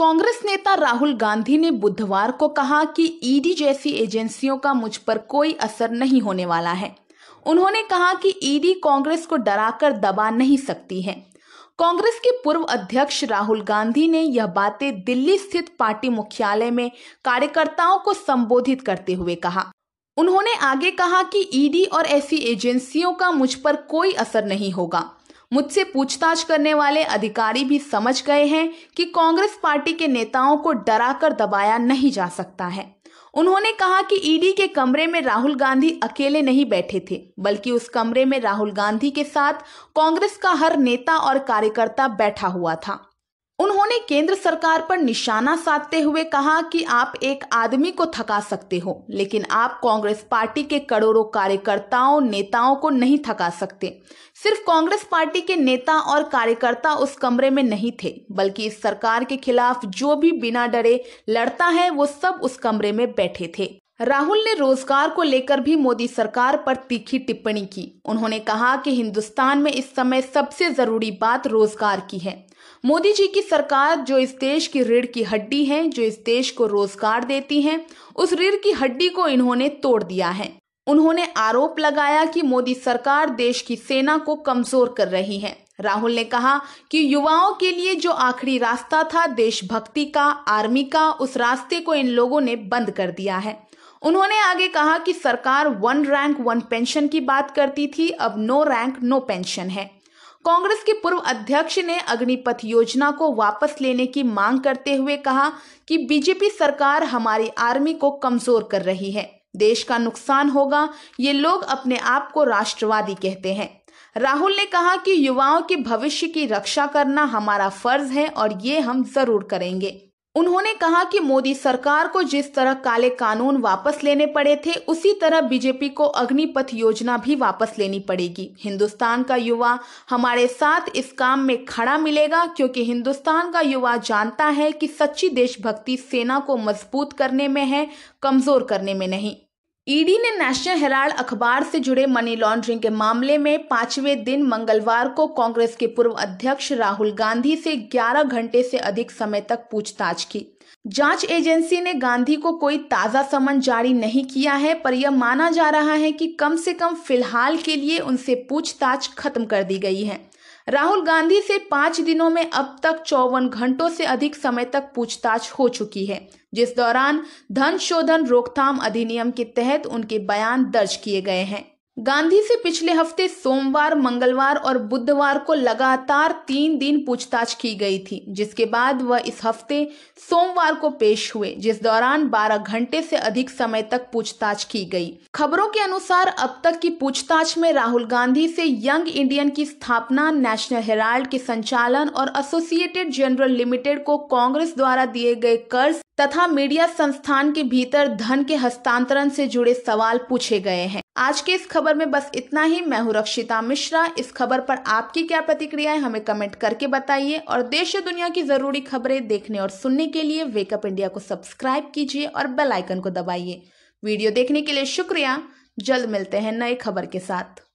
कांग्रेस नेता राहुल गांधी ने बुधवार को कहा कि ईडी जैसी एजेंसियों का मुझ पर कोई असर नहीं होने वाला है उन्होंने कहा कि ईडी कांग्रेस को डराकर दबा नहीं सकती है कांग्रेस के पूर्व अध्यक्ष राहुल गांधी ने यह बातें दिल्ली स्थित पार्टी मुख्यालय में कार्यकर्ताओं को संबोधित करते हुए कहा उन्होंने आगे कहा कि ईडी और ऐसी एजेंसियों का मुझ पर कोई असर नहीं होगा मुझसे पूछताछ करने वाले अधिकारी भी समझ गए हैं कि कांग्रेस पार्टी के नेताओं को डराकर दबाया नहीं जा सकता है उन्होंने कहा कि ईडी के कमरे में राहुल गांधी अकेले नहीं बैठे थे बल्कि उस कमरे में राहुल गांधी के साथ कांग्रेस का हर नेता और कार्यकर्ता बैठा हुआ था उन्होंने केंद्र सरकार पर निशाना साधते हुए कहा कि आप एक आदमी को थका सकते हो लेकिन आप कांग्रेस पार्टी के करोड़ों कार्यकर्ताओं नेताओं को नहीं थका सकते सिर्फ कांग्रेस पार्टी के नेता और कार्यकर्ता उस कमरे में नहीं थे बल्कि इस सरकार के खिलाफ जो भी बिना डरे लड़ता है वो सब उस कमरे में बैठे थे राहुल ने रोजगार को लेकर भी मोदी सरकार पर तीखी टिप्पणी की उन्होंने कहा कि हिंदुस्तान में इस समय सबसे जरूरी बात रोजगार की है मोदी जी की सरकार जो इस देश की रीढ़ की हड्डी है जो इस देश को रोजगार देती है उस रीढ़ की हड्डी को इन्होंने तोड़ दिया है उन्होंने आरोप लगाया कि मोदी सरकार देश की सेना को कमजोर कर रही है राहुल ने कहा कि युवाओं के लिए जो आखिरी रास्ता था देशभक्ति का आर्मी का उस रास्ते को इन लोगों ने बंद कर दिया है उन्होंने आगे कहा कि सरकार वन रैंक वन पेंशन की बात करती थी अब नो रैंक नो पेंशन है कांग्रेस के पूर्व अध्यक्ष ने अग्निपथ योजना को वापस लेने की मांग करते हुए कहा कि बीजेपी सरकार हमारी आर्मी को कमजोर कर रही है देश का नुकसान होगा ये लोग अपने आप को राष्ट्रवादी कहते हैं राहुल ने कहा कि युवाओं के भविष्य की रक्षा करना हमारा फर्ज है और ये हम जरूर करेंगे उन्होंने कहा कि मोदी सरकार को जिस तरह काले कानून वापस लेने पड़े थे उसी तरह बीजेपी को अग्निपथ योजना भी वापस लेनी पड़ेगी हिंदुस्तान का युवा हमारे साथ इस काम में खड़ा मिलेगा क्योंकि हिंदुस्तान का युवा जानता है कि सच्ची देशभक्ति सेना को मजबूत करने में है कमजोर करने में नहीं ईडी ने नेशनल हेराल्ड अखबार से जुड़े मनी लॉन्ड्रिंग के मामले में पांचवें दिन मंगलवार को कांग्रेस के पूर्व अध्यक्ष राहुल गांधी से 11 घंटे से अधिक समय तक पूछताछ की जांच एजेंसी ने गांधी को कोई ताज़ा समन जारी नहीं किया है पर यह माना जा रहा है कि कम से कम फिलहाल के लिए उनसे पूछताछ खत्म कर दी गई है राहुल गांधी से पाँच दिनों में अब तक चौवन घंटों से अधिक समय तक पूछताछ हो चुकी है जिस दौरान धन शोधन रोकथाम अधिनियम के तहत उनके बयान दर्ज किए गए हैं गांधी से पिछले हफ्ते सोमवार मंगलवार और बुधवार को लगातार तीन दिन पूछताछ की गई थी जिसके बाद वह इस हफ्ते सोमवार को पेश हुए जिस दौरान 12 घंटे से अधिक समय तक पूछताछ की गई खबरों के अनुसार अब तक की पूछताछ में राहुल गांधी से यंग इंडियन की स्थापना नेशनल हेराल्ड के संचालन और एसोसिएटेड जनरल लिमिटेड को कांग्रेस द्वारा दिए गए कर्ज तथा मीडिया संस्थान के भीतर धन के हस्तांतरण से जुड़े सवाल पूछे गए हैं आज के इस खबर में बस इतना ही मैं हूँ रक्षिता मिश्रा इस खबर पर आपकी क्या प्रतिक्रिया है हमें कमेंट करके बताइए और देश और दुनिया की जरूरी खबरें देखने और सुनने के लिए वेकअप इंडिया को सब्सक्राइब कीजिए और बेल आइकन को दबाइए वीडियो देखने के लिए शुक्रिया जल्द मिलते हैं नए खबर के साथ